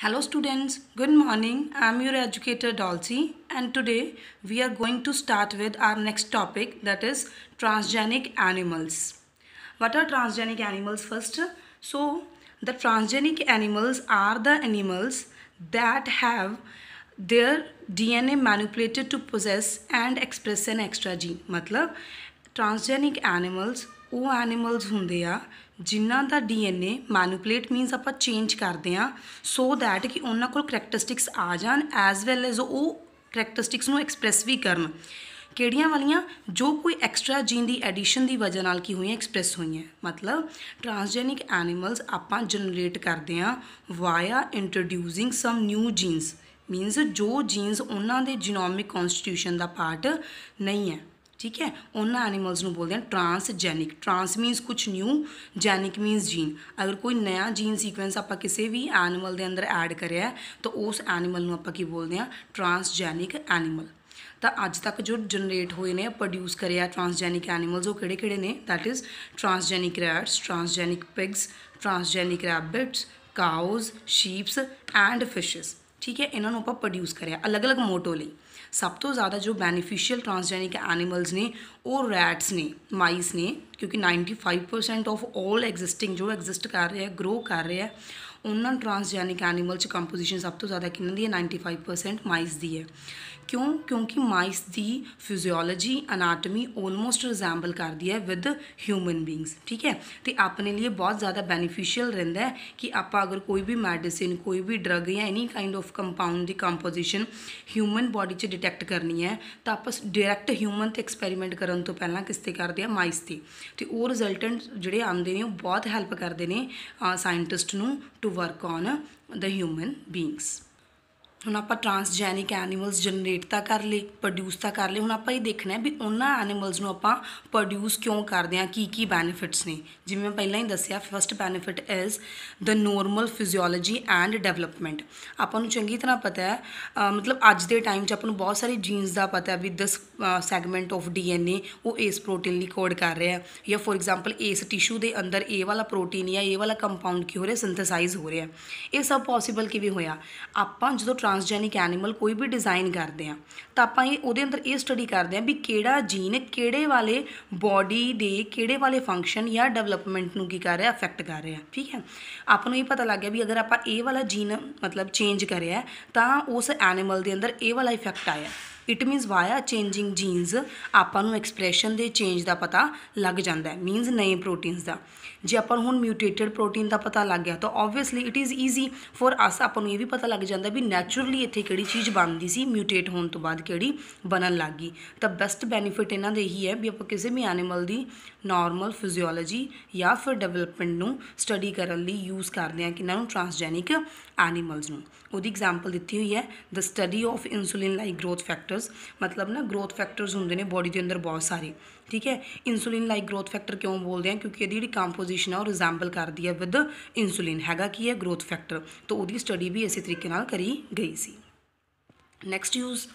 Hello students, good morning. I am your educator Dolce and today we are going to start with our next topic that is transgenic animals. What are transgenic animals first? So the transgenic animals are the animals that have their DNA manipulated to possess and express an extra gene. मतलब transgenic animals ਉਹ animals ਹੁੰਦੇ ਆ ਜਿਨ੍ਹਾਂ ਦਾ DNA manipulate means ਆਪਾਂ change ਕਰਦੇ ਆ so that ਕਿ ਉਹਨਾਂ ਕੋਲ ਕੈਰੈਕਟਰਿਸਟਿਕਸ ਆ ਜਾਣ ਐਸ ਵੈਲ ਐਜ਼ ਉਹ ਕੈਰੈਕਟਰਿਸਟਿਕਸ ਨੂੰ ਐਕਸਪ੍ਰੈਸ ਵੀ ਕਰਨ ਕਿਹੜੀਆਂ ਵਾਲੀਆਂ ਜੋ ਕੋਈ ਐਕਸਟਰਾ ਜੀਨ ਦੀ ਐਡੀਸ਼ਨ ਦੀ ਵਜ੍ਹਾ ਨਾਲ ਕੀ ਹੋਈਆਂ ਐਕਸਪ੍ਰੈਸ ਹੋਈਆਂ ਮਤਲਬ ਟਰਾਂਸਜੈਨਿਕ ਐਨੀਮਲਸ ਆਪਾਂ ਜਨਰੇਟ ਕਰਦੇ ਆ via introducing some new genes means ਜੋ ਜੀਨਸ ਉਹਨਾਂ ਦੇ ਜੀਨੋਮਿਕ ਕਨਸਟੀਟਿਊਸ਼ਨ ਦਾ ਪਾਰਟ ਨਹੀਂ ਹੈ ठीक है उन्होंने एनीमल्स में बोलते हैं ट्रांसजेनिक ट्रांस मीनस कुछ न्यू जैनिक मीनस जीन अगर कोई नया जीन सीकुएंस आप किसी भी एनिमल के अंदर एड कर तो उस एनीमल आप बोलते हैं ट्रांसजेनिक एनीमल तो अज तक जो जनरेट हुए ने प्रोड्यूस कर ट्रांसजेनिक एनिमल्स वो कि that is transgenic rats transgenic pigs transgenic rabbits cows sheeps and fishes ठीक है इन्हों प्रोड्यूस कर अलग अलग मोटो लिए ਸਭ ਤੋਂ ਜ਼ਿਆਦਾ ਜੋ ਬੈਨੀਫੀਸ਼ੀਅਲ ਟ੍ਰਾਂਸਜੈਨਿਕ ਐਨੀਮਲਸ ਨੇ ਉਹ ਰੈਟਸ ਨੇ ਮਾਈਸ ਨੇ ਕਿਉਂਕਿ 95% ਆਫ 올 ਐਗਜ਼ਿਸਟਿੰਗ ਜੋ ਐਗਜ਼ਿਸਟ ਕਰ ਰਿਹਾ ਹੈ ਗਰੋ ਕਰ ਰਿਹਾ ਹੈ ਉਹਨਾਂ ਟ੍ਰਾਂਸਜੈਨਿਕ ਐਨੀਮਲ ਚ ਕੰਪੋਜੀਸ਼ਨ ਸਭ ਤੋਂ ਜ਼ਿਆਦਾ ਕਿੰਨਾਂ ਦੀ ਹੈ 95% ਮਾਈਸ ਦੀ ਹੈ ਕਿਉਂ ਕਿਉਂਕਿ ਮਾਈਸ ਦੀ ਫਿਜ਼ੀਓਲੋਜੀ ਅਨਾਟਮੀ ਆਲਮੋਸਟ ਰਿਜ਼ੈਂਬਲ ਕਰਦੀ ਹੈ ਵਿਦ ਹਿਊਮਨ ਬੀਇੰਗਸ ਠੀਕ ਹੈ ਤੇ ਆਪਣੇ ਲਈ ਬਹੁਤ ਜ਼ਿਆਦਾ ਬੈਨੀਫੀਸ਼ੀਅਲ ਰਹਿੰਦਾ ਹੈ ਕਿ ਆਪਾਂ ਅਗਰ ਕੋਈ ਵੀ ਮੈਡੀਸਿਨ ਕੋਈ ਵੀ ਡਰੱਗ ਜਾਂ ਐਨੀ ਕਾਈਂਡ ਆਫ ਕੰਪਾਊਂਡ ਦੀ ਕੰਪੋਜੀਸ਼ਨ ਹਿਊਮਨ ਬਾਡੀ 'ਚ ਡਿਟੈਕਟ ਕਰਨੀ ਹੈ ਤਾਂ ਆਪਾਂ ਡਾਇਰੈਕਟ ਹਿਊਮਨ ਤੇ ਐਕਸਪੈਰੀਮੈਂਟ ਕਰਨ ਤੋਂ ਪਹਿਲਾਂ ਕਿਸ ਤੇ ਕਰਦੇ ਆ ਮਾਈਸ ਤੇ ਤੇ ਉਹ ਰਿਜ਼ਲਟੈਂਟ ਜਿਹੜੇ ਆਉਂਦੇ ਨੇ ਉਹ ਬਹੁਤ ਹੈਲਪ ਕਰਦੇ ਨੇ ਸਾਇੰਟਿਸਟ ਨੂੰ to work on the human beings ਹੁਣ ਆਪਾਂ ਟ੍ਰਾਂਸਜੈਨਿਕ ਐਨੀਮਲਸ ਜਨਰੇਟ ਤਾਂ ਕਰ ਲਏ ਪ੍ਰੋਡਿਊਸ ਤਾਂ ਕਰ ਲਏ ਹੁਣ ਆਪਾਂ ਇਹ ਦੇਖਣਾ ਹੈ ਵੀ ਉਹਨਾਂ ਐਨੀਮਲਸ ਨੂੰ ਆਪਾਂ ਪ੍ਰੋਡਿਊਸ ਕਿਉਂ ਕਰਦੇ ਆ ਕੀ ਕੀ ਬੈਨੀਫਿਟਸ ਨੇ ਜਿਵੇਂ ਮੈਂ ਪਹਿਲਾਂ ਹੀ ਦੱਸਿਆ first benefit is the normal physiology and development ਆਪਾਂ ਨੂੰ ਚੰਗੀ ਤਰ੍ਹਾਂ ਪਤਾ ਹੈ ਮਤਲਬ ਅੱਜ ਦੇ ਟਾਈਮ 'ਚ ਆਪਾਂ ਨੂੰ ਬਹੁਤ ਸਾਰੇ ਜੀਨਸ ਦਾ ਪਤਾ ਹੈ ਵੀ ਦਿਸ ਸੈਗਮੈਂਟ ਆਫ ਡੀਐਨਏ ਉਹ ਇਸ ਪ੍ਰੋਟੀਨ ਲਈ ਕੋਡ ਕਰ ਰਿਹਾ ਹੈ ਜਾਂ ਫੋਰ ਐਗਜ਼ਾਮਪਲ ਇਸ ਟਿਸ਼ੂ ਦੇ ਅੰਦਰ ਇਹ ਵਾਲਾ ਪ੍ਰੋਟੀਨ ਜਾਂ ਇਹ ਵਾਲਾ ਕੰਪਾਊਂਡ ਕਿਉਂ ਰਿਹਾ ਸਿੰਥੇਸਾਈਜ਼ ਹੋ ਰਿਹਾ ਇਹ ਸਭ ਪੋਸੀਬਲ ਕਿਵੇਂ ਹੋਇਆ ਆਪਾਂ ਜਦੋਂ ਟਰਾਂਸਜੈਨਿਕ ਐਨੀਮਲ ਕੋਈ ਵੀ ਡਿਜ਼ਾਈਨ ਕਰਦੇ ਆ ਤਾਂ ਆਪਾਂ ਇਹ ਉਹਦੇ ਅੰਦਰ ਇਹ ਸਟੱਡੀ ਕਰਦੇ ਆ ਵੀ ਕਿਹੜਾ ਜੀਨ ਕਿਹੜੇ ਵਾਲੇ ਬਾਡੀ ਦੇ ਕਿਹੜੇ ਵਾਲੇ ਫੰਕਸ਼ਨ ਜਾਂ ਡਿਵੈਲਪਮੈਂਟ ਨੂੰ ਕੀ ਕਰ ਰਿਹਾ ਅਫੈਕਟ ਕਰ ਰਿਹਾ ਠੀਕ ਹੈ ਆਪਾਂ ਨੂੰ ਇਹ ਪਤਾ ਲੱਗ ਗਿਆ ਵੀ ਅਗਰ ਆਪਾਂ ਇਹ ਵਾਲਾ ਜੀਨ ਮਤਲਬ ਚੇਂਜ ਕਰਿਆ ਤਾਂ ਉਸ ਐਨੀਮਲ ਦੇ ਅੰਦਰ ਇਹ ਵਾਲਾ ਇਫੈਕਟ ਆਇਆ it means via changing genes ਆਪਾਂ ਨੂੰ ਐਕਸਪ੍ਰੈਸ਼ਨ ਦੇ ਚੇਂਜ ਦਾ ਪਤਾ ਲੱਗ ਜਾਂਦਾ ਹੈ ਮੀਨਸ ਨਵੇਂ ਪ੍ਰੋਟੀਨਸ ਦਾ ਜੇ ਆਪਾਂ ਹੁਣ ਮਿਊਟੇਟਡ ਪ੍ਰੋਟੀਨ ਦਾ ਪਤਾ ਲੱਗ ਗਿਆ ਤਾਂ obviously it is easy for us ਆਪਾਂ ਨੂੰ ਇਹ ਵੀ ਪਤਾ ਲੱਗ ਜਾਂਦਾ ਵੀ ਨੇਚਰਲੀ ਇੱਥੇ ਕਿਹੜੀ ਚੀਜ਼ ਬਣਦੀ ਸੀ ਮਿਊਟੇਟ ਹੋਣ ਤੋਂ ਬਾਅਦ ਕਿਹੜੀ ਬਣਨ ਲੱਗ ਗਈ ਤਾਂ ਬੈਸਟ ਬੈਨੀਫਿਟ ਇਹਨਾਂ ਦੇ ਹੀ ਹੈ ਵੀ ਆਪਾਂ ਕਿਸੇ ਵੀ ਐਨੀਮਲ ਦੀ ਨਾਰਮਲ ਫਿਜ਼ੀਓਲੋਜੀ ਜਾਂ ਫਿਰ ਡਿਵੈਲਪਮੈਂਟ ਨੂੰ ਸਟੱਡੀ ਕਰਨ ਲਈ ਯੂਜ਼ ਕਰਦੇ ਆ ਕਿ ਇਹਨਾਂ ਨੂੰ ਟ੍ਰਾਂਸਜੈਨਿਕ ਐਨੀਮਲਸ ਨੂੰ ਉਹਦੀ ਐਗਜ਼ਾਮਪਲ ਦਿੱਤੀ ਹੋਈ ਹੈ the study of insulin like growth factors ਮਤਲਬ ਨਾ ਗਰੋਥ ਫੈਕਟਰਸ ਹੁੰਦੇ ਨੇ ਬੋਡੀ ਦੇ ਅੰਦਰ ਬਹੁਤ ਸਾਰੇ ਠੀਕ ਹੈ ਇਨਸੂਲਿਨ ਲਾਈਕ ਗਰੋਥ ਫੈਕਟਰ ਕਿਉਂ ਬੋਲਦੇ ਆ ਕਿਉਂਕਿ ਇਹਦੀ ਜਿਹੜੀ ਕੰਪੋਜੀਸ਼ਨ ਆ ਉਹ ਰਿਜ਼ੈਂਬਲ ਕਰਦੀ ਹੈ ਵਿਦ ਇਨਸੂਲਿਨ ਹੈਗਾ ਕੀ ਹੈ ਗਰੋਥ ਫੈਕਟਰ ਤਾਂ ਉਹਦੀ ਸਟੱਡੀ ਵੀ ਇਸੇ ਤਰੀਕੇ ਨਾਲ ਕਰੀ ਗਈ ਸੀ next use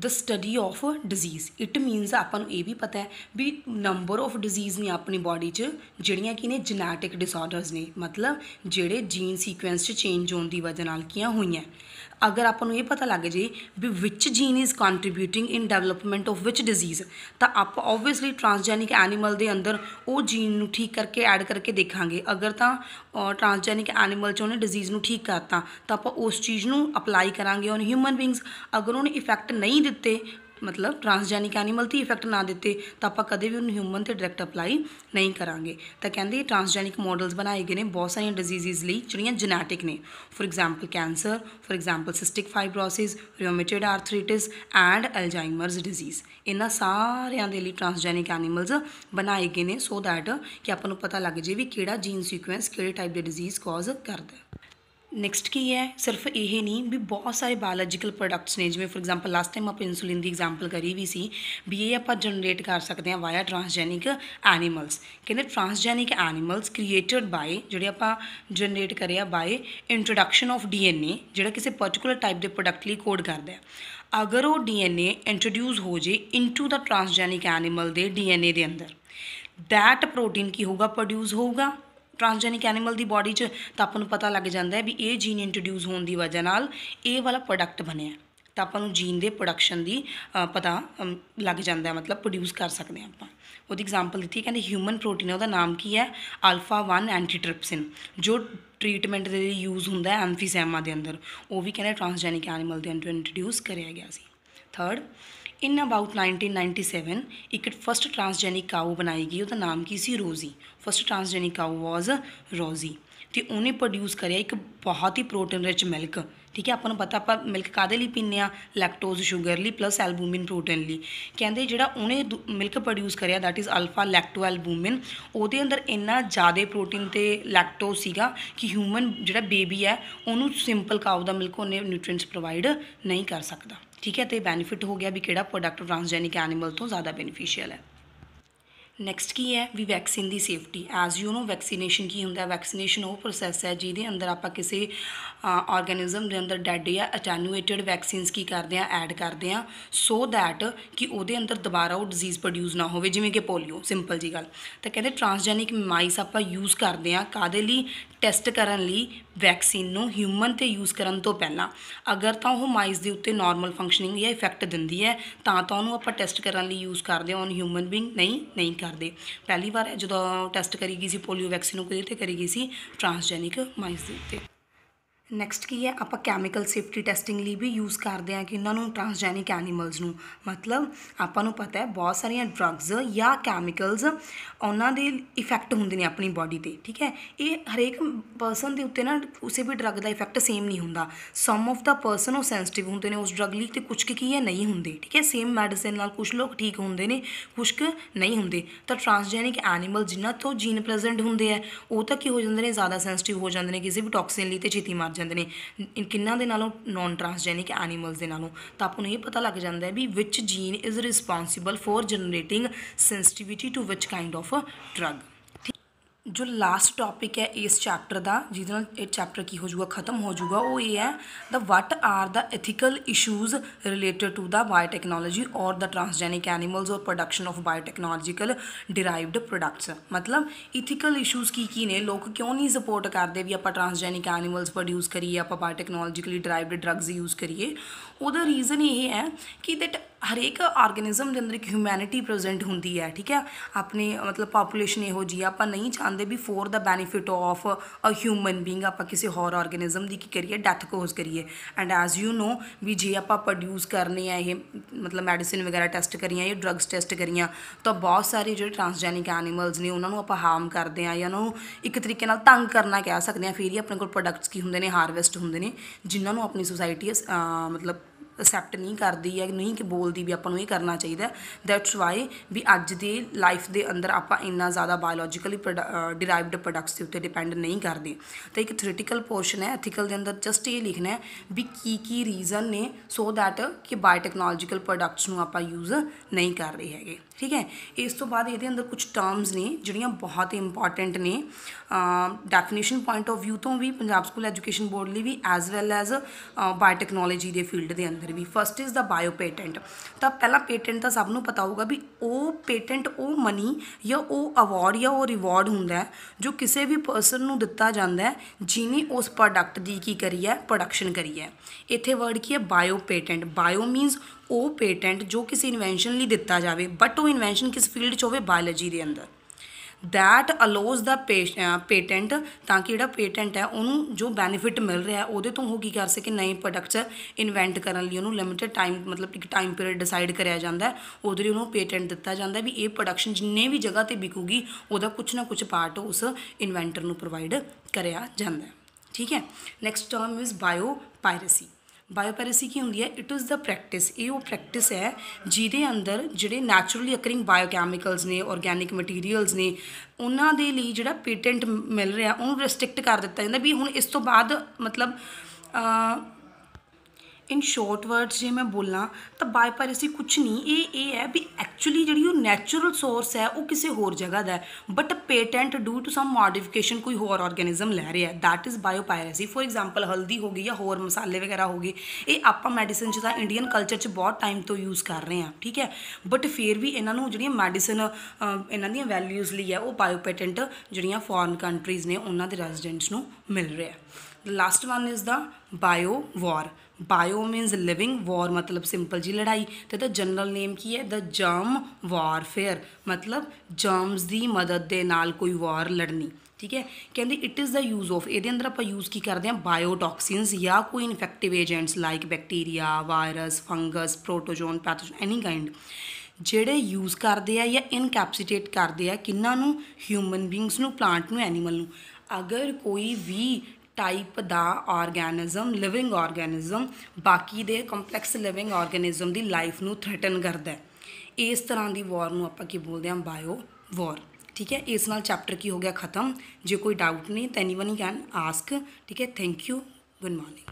the study of disease it means ਆਪਾਂ ਨੂੰ ਇਹ ਵੀ ਪਤਾ ਹੈ ਵੀ ਨੰਬਰ ਆਫ ਡਿਜ਼ੀਜ਼ ਨੇ ਆਪਣੀ ਬਾਡੀ 'ਚ ਜਿਹੜੀਆਂ ਕਿ ਨੇ ਜੈਨੇਟਿਕ ਡਿਸਆਰਡਰਸ ਨੇ ਮਤਲਬ ਜਿਹੜੇ ਜੀਨ ਸੀਕੁਐਂਸ 'ਚ ਚੇਂਜ ਹੋਣ ਦੀ ਵਜ੍ਹਾ ਨਾਲ ਕੀਆਂ ਹੋਈਆਂ ਅਗਰ ਆਪਾਂ ਨੂੰ ਇਹ ਪਤਾ ਲੱਗ ਜੇ ਵੀ which gene is contributing in development of which disease ਤਾਂ ਆਪਾਂ ਆਬਵੀਅਸਲੀ ਟ੍ਰਾਂਸਜੈਨਿਕ ਐਨੀਮਲ ਦੇ ਅੰਦਰ ਉਹ ਜੀਨ ਨੂੰ ਠੀਕ ਕਰਕੇ ਐਡ ਕਰਕੇ ਦੇਖਾਂਗੇ ਅਗਰ ਤਾਂ ਟ੍ਰਾਂਸਜੈਨਿਕ ਐਨੀਮਲ 'ਚ ਉਹਨੇ ਡਿਜ਼ੀਜ਼ ਨੂੰ ਠੀਕ ਕਰਤਾ ਤਾਂ ਆਪਾਂ ਉਸ ਚੀਜ਼ ਨੂੰ ਅਪਲਾਈ ਕਰਾਂਗੇ ਔਨ ਹਿਊਮਨ ਬੀਇੰਗਸ ਅਗਰ ਉਹਨੇ ਇਫੈਕਟ ਨਹੀਂ ਦਿੱਤੇ ਮਤਲਬ ਟਰਾਂਸਜੈਨਿਕ ਐਨੀਮਲ ਤੇ ਇਫੈਕਟ ਨਾ ਦਿੱਤੇ ਤਾਂ ਆਪਾਂ ਕਦੇ ਵੀ ਉਹਨੂੰ ਹਿਊਮਨ ਤੇ ਡਾਇਰੈਕਟ ਅਪਲਾਈ ਨਹੀਂ ਕਰਾਂਗੇ ਤਾਂ ਕਹਿੰਦੇ ਟਰਾਂਸਜੈਨਿਕ ਮਾਡਲਸ ਬਣਾਏ ਗਏ ਨੇ ਬਹੁਤ ਸਾਰੀਆਂ ਡਿਜ਼ੀਜ਼ਸ ਲਈ ਜਿਹੜੀਆਂ ਜੈਨੇਟਿਕ ਨੇ for example cancer for example cystic fibrosis rheumatoid arthritis and Alzheimer's disease ਇਹਨਾਂ ਸਾਰਿਆਂ ਦੇ ਲਈ ਟਰਾਂਸਜੈਨਿਕ ਐਨੀਮਲਸ ਬਣਾਏ ਗਏ ਨੇ ਸੋ ਦੈਟ ਕਿ ਆਪਾਂ ਨੂੰ ਪਤਾ ਲੱਗ ਜੇ ਵੀ ਕਿਹੜਾ ਜੀਨ ਸੀਕੁਐਂਸ ਕਿਹੜੇ ਟਾਈਪ ਦੇ ਡਿਜ਼ੀਜ਼ ਕਾਜ਼ ਕਰਦਾ ਹੈ नैक्सट की है सिर्फ यही नहीं भी बहुत सारे बायोलॉजिकल प्रोडक्ट्स ने जिमें फॉर एग्जाम्पल लास्ट टाइम आप इंसुलिन की एग्जाम्पल करी भी सी भी ये आप जनरेट कर सकते हैं वाया ट्रांसजेनिक एनीमल्स केंद्र ट्रांसजेनिक एनीमल्स क्रिएटड बाय जोड़े आप जनरेट करे by introduction of D N A जो किसी परटिकुलर टाइप के प्रोडक्ट लिए कोड कर दिया अगर वो डी एन ए इंट्रोड्यूस हो जाए into the transgenic animal D N A अंदर दैट प्रोटीन की होगा प्रोड्यूस होगा ਟ੍ਰਾਂਸਜੈਨਿਕ ਐਨੀਮਲ ਦੀ ਬਾਡੀ 'ਚ ਤਾਂ ਆਪਾਂ ਨੂੰ ਪਤਾ ਲੱਗ ਜਾਂਦਾ ਹੈ ਵੀ ਇਹ ਜੀਨ ਇੰਟਰੋਡਿਊਸ ਹੋਣ ਦੀ ਵਜ੍ਹਾ ਨਾਲ ਇਹ ਵਾਲਾ ਪ੍ਰੋਡਕਟ ਬਣਿਆ ਤਾਂ ਆਪਾਂ ਨੂੰ ਜੀਨ ਦੇ ਪ੍ਰੋਡਕਸ਼ਨ ਦੀ ਪਤਾ ਲੱਗ ਜਾਂਦਾ ਹੈ ਮਤਲਬ ਪ੍ਰੋਡਿਊਸ ਕਰ ਸਕਦੇ ਆਪਾਂ ਉਹਦੀ ਐਗਜ਼ਾਮਪਲ ਦਿੱਤੀ ਕਹਿੰਦੇ ਹਿਊਮਨ ਪ੍ਰੋਟੀਨ ਉਹਦਾ ਨਾਮ ਕੀ ਹੈ ਆਲਫਾ 1 ਐਂਟੀਟ੍ਰਿਪਸਿਨ ਜੋ ਟ੍ਰੀਟਮੈਂਟ ਦੇ ਲਈ ਯੂਜ਼ ਹੁੰਦਾ ਹੈ ਐਮਫੀਸੈਮਾ ਦੇ ਅੰਦਰ ਉਹ ਵੀ ਕਹਿੰਦੇ ਟ੍ਰਾਂਸਜੈਨਿਕ ਐਨੀਮਲ ਦੇ ਅੰਦਰ ਇੰਟਰੋਡਿਊਸ ਕਰਿਆ ਗਿਆ ਸੀ ਥਰਡ ਇਨ ਅਬਾਊਟ 1997 ਇੱਕ ਫਰਸਟ ਟਰਾਂਸਜੈਨਿਕ ਕਾਊ ਬਣਾਈ ਗਈ ਉਹਦਾ ਨਾਮ ਕੀ ਸੀ ਰੋਜ਼ੀ ਫਰਸਟ ਟਰਾਂਸਜੈਨਿਕ ਕਾਊ ਵਾਸ ਰੋਜ਼ੀ ਤੇ ਉਹਨੇ ਪ੍ਰੋਡਿਊਸ ਕਰਿਆ ਇੱਕ ਬਹੁਤ ਹੀ ਪ੍ਰੋਟੀਨ ਰਿਚ ਮਿਲਕ ਠੀਕ ਹੈ ਆਪਾਂ ਨੂੰ ਪਤਾ ਆਪਾਂ ਮਿਲਕ ਕਾਦੇ ਲਈ ਪੀਂਦੇ ਆ ਲੈਕਟੋਜ਼ ਸ਼ੂਗਰ ਲਈ ਪਲੱਸ ਐਲਬੂਮਿਨ ਪ੍ਰੋਟੀਨ ਲਈ ਕਹਿੰਦੇ ਜਿਹੜਾ ਉਹਨੇ ਮਿਲਕ ਪ੍ਰੋਡਿਊਸ ਕਰਿਆ that is alpha lacto albumin ਉਹਦੇ ਅੰਦਰ ਇੰਨਾ ਜ਼ਿਆਦਾ ਪ੍ਰੋਟੀਨ ਤੇ ਲੈਕਟੋ ਸੀਗਾ ਕਿ ਹਿਊਮਨ ਜਿਹੜਾ ਬੇਬੀ ਹੈ ਉਹਨੂੰ ਸਿੰਪਲ ਕਾਊ ਦਾ ਮਿਲਕ ਉਹਨੇ ਨਿਊਟ੍ਰੀਐਂਟਸ ਪ੍ਰੋਵਾਈਡ ਨਹੀਂ ਕਰ ਸਕਦਾ ਠੀਕ ਹੈ ਤੇ ਬੈਨੀਫਿਟ ਹੋ ਗਿਆ ਵੀ ਕਿਹੜਾ ਪ੍ਰੋਡਕਟ ਟ੍ਰਾਂਸਜੈਨਿਕ ਐਨੀਮਲ ਤੋਂ ਜ਼ਿਆਦਾ ਬੈਨੀਫੀਸ਼ੀਅਲ ਹੈ ਨੈਕਸਟ ਕੀ ਹੈ ਵੀ ਵੈਕਸੀਨ ਦੀ safety as you know vaccination ਕੀ ਹੁੰਦਾ ਵੈਕਸੀਨੇਸ਼ਨ ਉਹ ਪ੍ਰੋਸੈਸ ਹੈ ਜਿਹਦੇ ਅੰਦਰ ਆਪਾਂ ਕਿਸੇ ਆਰਗੇਨਿਜ਼ਮ ਦੇ ਅੰਦਰ ਡੈਡ ਜਾਂ ਅਟੈਨੂਏਟਿਡ ਵੈਕਸੀਨਸ ਕੀ ਕਰਦੇ ਆ ਐਡ ਕਰਦੇ ਆ ਸੋ ਥੈਟ ਕਿ ਉਹਦੇ ਅੰਦਰ ਦੁਬਾਰਾ ਉਹ ਡਿਜ਼ੀਜ਼ ਪ੍ਰੋਡਿਊਸ ਨਾ ਹੋਵੇ ਜਿਵੇਂ ਕਿ ਪੋਲੀਓ ਸਿੰਪਲ ਜੀ ਗੱਲ ਤਾਂ ਕਹਿੰਦੇ ਟ੍ਰਾਂਸਜੈਨਿਕ ਮਾਈਸ ਆਪਾਂ ਯੂਜ਼ ਕਰਦੇ ਆ ਕਾਦੇ ਲਈ ਟੈਸਟ ਕਰਨ ਲਈ ਵੈਕਸੀਨ ਨੂੰ ਹਿਊਮਨ ਤੇ ਯੂਜ਼ ਕਰਨ ਤੋਂ ਪਹਿਲਾਂ ਅਗਰ ਤਾਂ ਉਹ ਮਾਈਸ ਦੇ ਉੱਤੇ ਨਾਰਮਲ ਫੰਕਸ਼ਨਿੰਗ ਜਾਂ ਇਫੈਕਟ ਦਿੰਦੀ ਹੈ ਤਾਂ ਤਾਂ ਉਹਨੂੰ ਆਪਾਂ ਟੈਸਟ ਕਰਨ ਲਈ ਯੂਜ਼ ਕਰਦੇ ਔਨ ਹਿਊਮਨ ਬੀਂਗ ਨਹੀਂ ਨਹੀਂ ਕਰਦੇ ਪਹਿਲੀ ਵਾਰ ਜਦੋਂ ਟੈਸਟ ਕਰੀ ਗਈ ਸੀ ਪੋਲੀਓ ਵੈਕਸੀਨ ਨੂੰ ਕਿਹਦੇ ਤੇ ਕਰੀ ਗਈ ਸੀ ਟ੍ਰਾਂਸਜੈਨਿਕ ਮਾਈਸ ਦੇ ਉੱਤੇ ਨੈਕਸਟ ਕੀ ਹੈ ਆਪਾਂ ਕੈਮੀਕਲ ਸੇਫਟੀ ਟੈਸਟਿੰਗ ਲਈ ਵੀ ਯੂਜ਼ ਕਰਦੇ ਆ ਕਿ ਇਹਨਾਂ ਨੂੰ ਟ੍ਰਾਂਸਜੈਨਿਕ ਐਨੀਮਲਸ ਨੂੰ ਮਤਲਬ ਆਪਾਂ ਨੂੰ ਪਤਾ ਹੈ ਬਹੁਤ ਸਾਰੀਆਂ ਡਰੱਗਸ ਜਾਂ ਕੈਮੀਕਲਸ ਉਹਨਾਂ ਦੇ ਇਫੈਕਟ ਹੁੰਦੇ ਨੇ ਆਪਣੀ ਬਾਡੀ ਤੇ ਠੀਕ ਹੈ ਇਹ ਹਰੇਕ ਪਰਸਨ ਦੇ ਉੱਤੇ ਨਾ ਉਸੇ ਵੀ ਡਰੱਗ ਦਾ ਇਫੈਕਟ ਸੇਮ ਨਹੀਂ ਹੁੰਦਾ ਸਮ ਆਫ ਦਾ ਪਰਸਨ ਉਹ ਸੈਂਸਿਟਿਵ ਹੁੰਦੇ ਨੇ ਉਸ ਡਰੱਗ ਲਈ ਤੇ ਕੁਝ ਕੀ ਕੀ ਹੈ ਨਹੀਂ ਹੁੰਦੇ ਠੀਕ ਹੈ ਸੇਮ ਮੈਡੀਸਿਨ ਨਾਲ ਕੁਝ ਲੋਕ ਠੀਕ ਹੁੰਦੇ ਨੇ ਕੁਝ ਨਹੀਂ ਹੁੰਦੇ ਤਾਂ ਟ੍ਰਾਂਸਜੈਨਿਕ ਐਨੀਮਲ ਜਿਨ੍ਹਾਂ ਤੋਂ ਜੀਨ ਪ੍ਰੈਜ਼ੈਂਟ ਹੁੰਦੇ ਆ ਉਹ ਤਾਂ ਕੀ ਹੋ ਜਾਂਦੇ ਨੇ ਜ਼ਿਆਦਾ ਸੈਂਸਿਟਿਵ ਹੋ ਜਾਂਦੇ ਨੇ ਕਿਸੇ ਵੀ ਟੌਕਸਿਨ ਲਈ ਤੇ ਛੇਤੀ ਮਰ ਜਾਂਦੇ ਨੇ ਕਿੰਨਾਂ ਦੇ ਨਾਲੋਂ ਨਾਨ ਟ੍ਰਾਂਸਜੈਨਿਕ ਐਨੀਮਲਸ ਦੇ ਨਾਲੋਂ ਤਾਂ ਆਪਾਂ ਨੂੰ ਇਹ ਪਤਾ ਲੱਗ ਜਾਂਦਾ ਹੈ ਵੀ which gene is responsible for generating sensitivity to which kind of drug ਜੋ ਲਾਸਟ ਟੌਪਿਕ ਹੈ ਇਸ ਚੈਪਟਰ ਦਾ ਜਿਹਦੇ ਨਾਲ ਇਹ ਚੈਪਟਰ ਕੀ ਹੋ ਜਾਊਗਾ ਖਤਮ ਹੋ ਜਾਊਗਾ ਉਹ ਇਹ ਹੈ the what are the ethical issues related to the technology or the transgenic animals or production of bio technological derived products ਮਤਲਬ ਇਥੀਕਲ ਇਸ਼ੂਜ਼ ਕੀ ਕੀ ਨੇ ਲੋਕ ਕਿਉਂ ਨਹੀਂ ਸਪੋਰਟ ਕਰਦੇ ਵੀ ਆਪਾਂ ਟ੍ਰਾਂਸਜੈਨਿਕ ਐਨੀਮਲਸ ਪ੍ਰੋਡਿਊਸ ਕਰੀਏ ਆਪਾਂ bio technologically derived drugs use ਕਰੀਏ ਉਹਦਾ ਰੀਜ਼ਨ ਇਹ ਹੈ ਕਿ ਦੈਟ ਹਰੇਕ ਆਰਗੇਨਿਜ਼ਮ ਦੇ ਅੰਦਰ ਇੱਕ ਹਿਊਮੈਨਿਟੀ ਪ੍ਰੈਜ਼ੈਂਟ ਹੁੰਦੀ ਹੈ ਠੀਕ ਹੈ ਆਪਣੇ ਮਤਲਬ ਪੋਪੂਲੇਸ਼ਨ ਇਹੋ ਜੀ ਆਪਾਂ ਨਹੀਂ ਚਾਹੁੰਦੇ ਵੀ for the benefit of a human being ਆਪਾਂ ਕਿਸੇ ਹੋਰ ਆਰਗੇਨਿਜ਼ਮ ਦੀ ਕੀ ਕਰੀਏ ਡੈਥ ਕੋਜ਼ ਕਰੀਏ ਐਂਡ ਐਜ਼ ਯੂ نو ਵੀ ਜੇ ਆਪਾਂ ਪ੍ਰੋਡਿਊਸ ਕਰਨੇ ਆ ਇਹ ਮਤਲਬ ਮੈਡੀਸਿਨ ਵਗੈਰਾ ਟੈਸਟ ਕਰੀਆਂ ਇਹ ਡਰੱਗਸ ਟੈਸਟ ਕਰੀਆਂ ਤਾਂ ਬਹੁਤ ਸਾਰੇ ਜਿਹੜੇ ਟ੍ਰਾਂਸਜੈਨਿਕ ਐਨੀਮਲਸ ਨੇ ਉਹਨਾਂ ਨੂੰ ਆਪਾਂ ਹਾਰਮ ਕਰਦੇ ਆ ਜਾਂ ਉਹਨਾਂ ਇੱਕ ਤਰੀਕੇ ਨਾਲ ਤੰਗ ਕਰਨਾ ਕਹਿ ਸਕਦੇ ਆ ਫਿਰ ਹੀ ਆਪਣੇ ਕੋਲ ਪ੍ਰੋਡਕਟਸ ਕੀ ਹੁੰਦੇ ਨੇ ਹਾਰਵੈਸਟ ਹੁੰਦੇ ਨੇ ਜਿਨ੍ਹਾਂ ਨੂੰ ਆਪਣੀ ਸੋਸਾਇਟੀ ਮਤਲਬ ਅਸੈਪਟ ਨਹੀਂ ਕਰਦੀ ਹੈ ਨਹੀਂ ਕਿ ਬੋਲਦੀ ਵੀ ਆਪਾਂ ਨੂੰ ਇਹ ਕਰਨਾ ਚਾਹੀਦਾ ਦੈਟਸ ਵਾਈ ਵੀ ਅੱਜ ਦੀ ਲਾਈਫ ਦੇ ਅੰਦਰ ਆਪਾਂ ਇੰਨਾ ਜ਼ਿਆਦਾ ਬਾਇਓਲੋਜੀਕਲੀ ਡਿਰਾਈਵਡ ਪ੍ਰੋਡਕਟਸ ਦੇ ਉੱਤੇ ਡਿਪੈਂਡ ਨਹੀਂ ਕਰਦੇ ਤਾਂ ਇੱਕ ਥਿਓਰੀਟੀਕਲ ਪੋਰਸ਼ਨ ਹੈ ਐਥੀਕਲ ਦੇ ਅੰਦਰ ਜਸਟ ਇਹ ਲਿਖਣਾ ਹੈ ਵੀ ਕੀ ਕੀ ਰੀਜ਼ਨ ਨੇ ਸੋ ਦੈਟ ਕਿ ਬਾਇਓਟੈਕਨੋਲੋਜੀਕਲ ਪ੍ਰੋਡਕਟਸ ਨੂੰ ਆਪਾਂ ਯੂਜ਼ ਨਹੀਂ ਕਰ ਰਹੇ ਹੈਗੇ ਠੀਕ ਹੈ ਇਸ ਤੋਂ ਬਾਅਦ ਇਹਦੇ ਅੰਦਰ ਕੁਝ ਟਰਮਸ ਨੇ ਜਿਹੜੀਆਂ ਬਹੁਤ ਇੰਪੋਰਟੈਂਟ ਨੇ ਡੈਫੀਨੇਸ਼ਨ ਪੁਆਇੰਟ ਆਫ View ਤੋਂ ਵੀ ਪੰਜਾਬ ਸਕੂਲ ਐਜੂਕੇਸ਼ਨ ਬੋਰਡ ਲਈ ਵੀ ਐਜ਼ ਵੈਲ ਐਜ਼ ਬਾਇਓਟੈਕਨੋਲੋਜੀ ਦੇ ਫੀਲਡ ਦੇ ਅੰਦਰ ਵੀ first is the bio patent ਤਾਂ ਪਹਿਲਾ ਪੇਟੈਂਟ ਤਾਂ ਸਭ ਨੂੰ ਪਤਾ ਹੋਊਗਾ ਵੀ ਉਹ ਪੇਟੈਂਟ ਉਹ ਮਨੀ ਜਾਂ ਉਹ ਅਵਾਰਡ ਜਾਂ ਉਹ ਰਿਵਾਰਡ ਹੁੰਦਾ ਹੈ ਜੋ ਕਿਸੇ ਵੀ ਪਰਸਨ ਨੂੰ ਦਿੱਤਾ ਜਾਂਦਾ ਹੈ ਜਿਨੇ ਉਸ ਪ੍ਰੋਡਕਟ ਦੀ ਕੀ ਕਰੀ ਹੈ ਪ੍ਰੋਡਕਸ਼ਨ ਕਰੀ ਹੈ ਇੱਥੇ ਵਰਡ ਕੀ ਹੈ ਬਾਇਓ ਪੇਟੈਂਟ ਬਾਇਓ ਮੀਨਸ ਉਹ ਪੇਟੈਂਟ ਜੋ ਕਿਸੇ ਇਨਵੈਂਸ਼ਨ ਲਈ ਦਿੱਤਾ ਜਾਵੇ ਬਟ ਤੋਂ ਇਨਵੈਂਸ਼ਨ ਕਿਸ ਫੀਲਡ 'ਚ ਹੋਵੇ ਬਾਇਓਲੋਜੀ ਦੇ ਅੰਦਰ ਦੈਟ ਅਲੋਜ਼ ਦਾ ਪੇਟੈਂਟ ਤਾਂ ਕਿ ਜਿਹੜਾ ਪੇਟੈਂਟ ਹੈ ਉਹਨੂੰ ਜੋ ਬੈਨੀਫਿਟ ਮਿਲ ਰਿਹਾ ਉਹਦੇ ਤੋਂ ਉਹ ਕੀ ਕਰ ਸਕੇ ਨਵੇਂ ਪ੍ਰੋਡਕਟ ਇਨਵੈਂਟ ਕਰਨ ਲਈ ਉਹਨੂੰ ਲਿਮਿਟਡ ਟਾਈਮ ਮਤਲਬ ਇੱਕ ਟਾਈਮ ਪੀਰੀਅਡ ਡਿਸਾਈਡ ਕਰਿਆ ਜਾਂਦਾ ਹੈ ਉਹਦੇ ਲਈ ਉਹਨੂੰ ਪੇਟੈਂਟ ਦਿੱਤਾ ਜਾਂਦਾ ਵੀ ਇਹ ਪ੍ਰੋਡਕਸ਼ਨ ਜਿੰਨੇ ਵੀ ਜਗ੍ਹਾ ਤੇ ਵਿਕੂਗੀ ਉਹਦਾ ਕੁਝ ਨਾ ਕੁਝ ਪਾਰਟ ਉਸ ਇਨਵੈਂਟਰ ਨੂੰ ਪ੍ਰੋਵਾਈਡ ਕਰਿਆ ਜਾਂਦਾ ਠੀਕ ਹੈ next term is biopiracy biopiracy ਕੀ ਹੁੰਦੀ ਹੈ ਇਟ ਇਜ਼ ਦਾ ਪ੍ਰੈਕਟਿਸ ਇਹ ਉਹ ਪ੍ਰੈਕਟਿਸ ਹੈ ਜਿਹਦੇ ਅੰਦਰ ਜਿਹੜੇ ਨੈਚੁਰਲੀ ਅਕਰਿੰਗ ਬਾਇਓਕੈਮੀਕਲਸ ਨੇ ਆਰਗੈਨਿਕ ਮਟੀਰੀਅਲਸ ਨੇ ਉਹਨਾਂ ਦੇ ਲਈ ਜਿਹੜਾ ਪੇਟੈਂਟ ਮਿਲ ਰਿਹਾ ਉਹਨੂੰ ਰੈਸਟ੍ਰਿਕਟ ਕਰ ਦਿੱਤਾ ਜਾਂਦਾ ਵੀ ਹੁਣ ਇਸ ਤੋਂ ਬਾਅਦ ਮਤਲਬ ਇਨ ਸ਼ਾਰਟ ਵਰਡਸ ਜੇ ਮੈਂ ਬੋਲਾਂ ਤਾਂ ਬਾਇਪਾਇਰੇਸੀ ਕੁਝ ਨਹੀਂ ਇਹ ਇਹ ਹੈ ਵੀ ਐਕਚੁਅਲੀ ਜਿਹੜੀ ਉਹ ਨੇਚਰਲ ਸੋਰਸ ਹੈ ਉਹ ਕਿਸੇ ਹੋਰ ਜਗ੍ਹਾ ਦਾ ਹੈ but patent due to some modification ਕੋਈ ਹੋਰ ਆਰਗੇਨਿਜ਼ਮ ਲੈ ਰਿਹਾ that is biopiracy for example ਹਲਦੀ ਹੋ ਗਈ ਜਾਂ ਹੋਰ ਮਸਾਲੇ ਵਗੈਰਾ ਹੋ ਗਏ ਇਹ ਆਪਾਂ ਮੈਡੀਸਨ 'ਚ ਤਾਂ ਇੰਡੀਅਨ ਕਲਚਰ 'ਚ ਬਹੁਤ ਟਾਈਮ ਤੋਂ ਯੂਜ਼ ਕਰ ਰਹੇ ਹਾਂ ਠੀਕ ਹੈ ਬਟ ਫਿਰ ਵੀ ਇਹਨਾਂ ਨੂੰ ਜਿਹੜੀਆਂ ਮੈਡੀਸਨ ਇਹਨਾਂ ਦੀਆਂ ਵੈਲਿਊਜ਼ ਲਈ ਹੈ ਉਹ ਪੇਟੈਂਟ ਜਿਹੜੀਆਂ ਫੋਰਨ ਕੰਟਰੀਜ਼ ਨੇ ਉਹਨਾਂ ਦੇ ਰੈਜ਼ੀਡੈਂਟਸ ਨੂੰ ਮਿਲ ਰਿਹਾ last one is the bio war bio means living war मतलब सिंपल जी लड़ाई तो ਇਹਦਾ ਜਨਰਲ ਨੇਮ ਕੀ ਹੈ ਦ ਜਰਮ ਵਾਰਫੇਅਰ ਮਤਲਬ ਜਰਮਸ ਦੀ ਮਦਦ ਦੇ ਨਾਲ ਕੋਈ ਵਾਰ ਲੜਨੀ ਠੀਕ ਹੈ ਕਹਿੰਦੇ it is the use of ਇਹਦੇ ਅੰਦਰ ਆਪਾਂ ਯੂਜ਼ ਕੀ ਕਰਦੇ ਹਾਂ ਬਾਇਓਟੌਕਸਿਨਸ ਜਾਂ ਕੋਈ infective agents like bacteria virus fungus protozoan pathogen any kind ਜਿਹੜੇ ਯੂਜ਼ ਕਰਦੇ ਆ ਜਾਂ ਇਨਕੈਪਸੀਟੇਟ ਕਰਦੇ ਆ ਕਿੰਨਾਂ ਨੂੰ ਹਿਊਮਨ ਬੀਇੰਗਸ ਨੂੰ ਪਲਾਂਟ ਨੂੰ ਐਨੀਮਲ ਨੂੰ ਅਗਰ ਕੋਈ ਵੀ ਟਾਈਪ ਦਾ ਆਰਗੇਨਿਜ਼ਮ ਲਿਵਿੰਗ ਆਰਗੇਨਿਜ਼ਮ ਬਾਕੀ ਦੇ ਕੰਪਲੈਕਸ ਲਿਵਿੰਗ ਆਰਗੇਨਿਜ਼ਮ ਦੀ ਲਾਈਫ ਨੂੰ ਥ੍ਰੈਟਨ ਕਰਦਾ ਹੈ ਇਸ ਤਰ੍ਹਾਂ ਦੀ ਵਾਰ ਨੂੰ ਆਪਾਂ ਕੀ ਬੋਲਦੇ ਹਾਂ ਬਾਇਓ ਵਾਰ ਠੀਕ ਹੈ ਇਸ ਨਾਲ ਚੈਪਟਰ ਕੀ ਹੋ ਗਿਆ ਖਤਮ ਜੇ ਕੋਈ ਡਾਊਟ ਨਹੀਂ ਤਾਂ ਐਨੀਵਨ ਕੈਨ ਆਸਕ ਠੀਕ ਹੈ ਥੈਂਕ ਯੂ ਗੁੱਡ ਮਾਰਨਿੰਗ